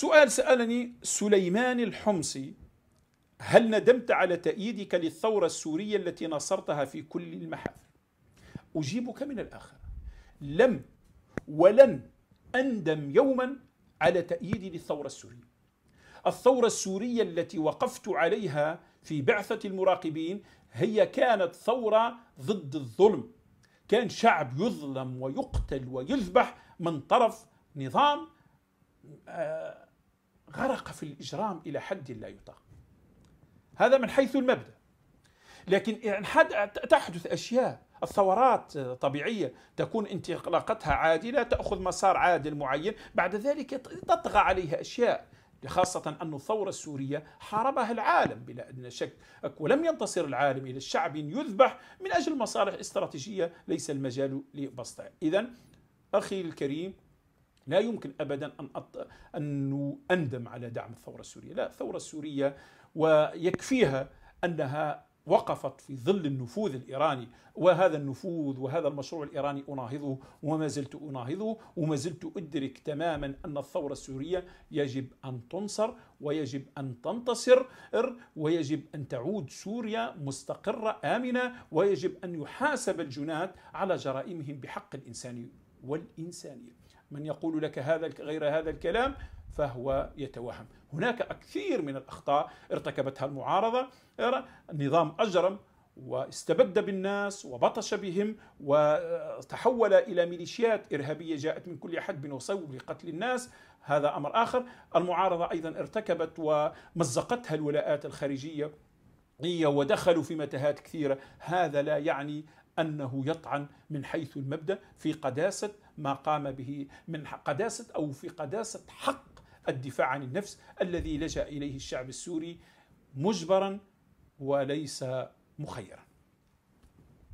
سؤال سألني سليمان الحمصي هل ندمت على تأييدك للثورة السورية التي نصرتها في كل المحافل أجيبك من الآخر لم ولن أندم يوما على تأييدي للثورة السورية الثورة السورية التي وقفت عليها في بعثة المراقبين هي كانت ثورة ضد الظلم كان شعب يظلم ويقتل ويذبح من طرف نظام آه غرق في الإجرام إلى حد لا يطاق هذا من حيث المبدأ لكن تحدث أشياء الثورات طبيعية تكون انطلاقتها عادلة تأخذ مسار عادل معين بعد ذلك تطغى عليها أشياء خاصة أن الثورة السورية حاربها العالم بلا أدنى شك ولم ينتصر العالم إلى الشعب يذبح من أجل مصالح استراتيجية ليس المجال لبسطها إذا أخي الكريم لا يمكن ابدا ان أط... ان اندم على دعم الثوره السوريه، لا الثوره السوريه ويكفيها انها وقفت في ظل النفوذ الايراني وهذا النفوذ وهذا المشروع الايراني اناهضه وما زلت اناهضه وما زلت ادرك تماما ان الثوره السوريه يجب ان تنصر ويجب ان تنتصر ويجب ان تعود سوريا مستقره امنه ويجب ان يحاسب الجنات على جرائمهم بحق الانسان والانسانيه. من يقول لك هذا غير هذا الكلام فهو يتوهم هناك أكثر من الأخطاء ارتكبتها المعارضة النظام أجرم واستبد بالناس وبطش بهم وتحول إلى ميليشيات إرهابية جاءت من كل حدب وصوب لقتل الناس هذا أمر آخر المعارضة أيضا ارتكبت ومزقتها الولاءات الخارجية ودخلوا في متاهات كثيرة هذا لا يعني أنه يطعن من حيث المبدأ في قداسة ما قام به من قداسة أو في قداسة حق الدفاع عن النفس الذي لجأ إليه الشعب السوري مجبرا وليس مخيرا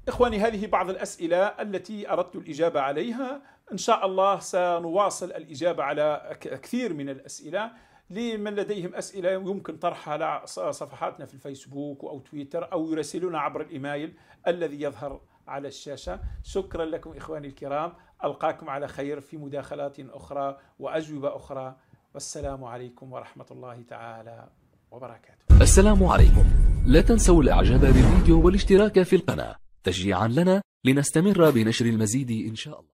إخواني هذه بعض الأسئلة التي أردت الإجابة عليها إن شاء الله سنواصل الإجابة على كثير من الأسئلة لمن لديهم أسئلة يمكن طرحها على صفحاتنا في الفيسبوك أو تويتر أو يرسلونا عبر الإيميل الذي يظهر على الشاشة شكرا لكم إخواني الكرام ألقاكم على خير في مداخلات أخرى وأجوبة أخرى والسلام عليكم ورحمة الله تعالى وبركاته السلام عليكم لا تنسوا الإعجاب بالفيديو والاشتراك في القناة تشجيعا لنا لنستمر بنشر المزيد إن شاء الله